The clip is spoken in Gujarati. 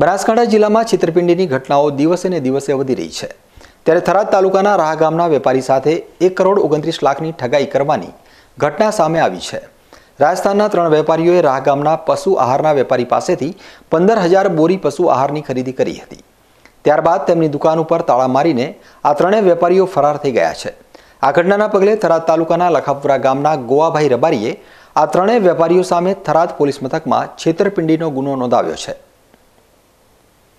બનાસકાંઠા જિલ્લામાં છેતરપિંડીની ઘટનાઓ દિવસે ને દિવસે વધી રહી છે ત્યારે થરાદ તાલુકાના રાહ ગામના વેપારી સાથે એક કરોડ ઓગણત્રીસ લાખની ઠગાઈ કરવાની ઘટના સામે આવી છે રાજસ્થાનના ત્રણ વેપારીઓએ રાહ ગામના પશુ આહારના વેપારી પાસેથી પંદર હજાર બોરી પશુ આહારની ખરીદી કરી હતી ત્યારબાદ તેમની દુકાન ઉપર તાળા મારીને આ ત્રણેય વેપારીઓ ફરાર થઈ ગયા છે આ ઘટનાના પગલે થરાદ તાલુકાના લખાપુરા ગામના ગોવાભાઈ રબારીએ આ ત્રણેય વેપારીઓ સામે થરાદ પોલીસ મથકમાં છેતરપિંડીનો ગુનો નોંધાવ્યો છે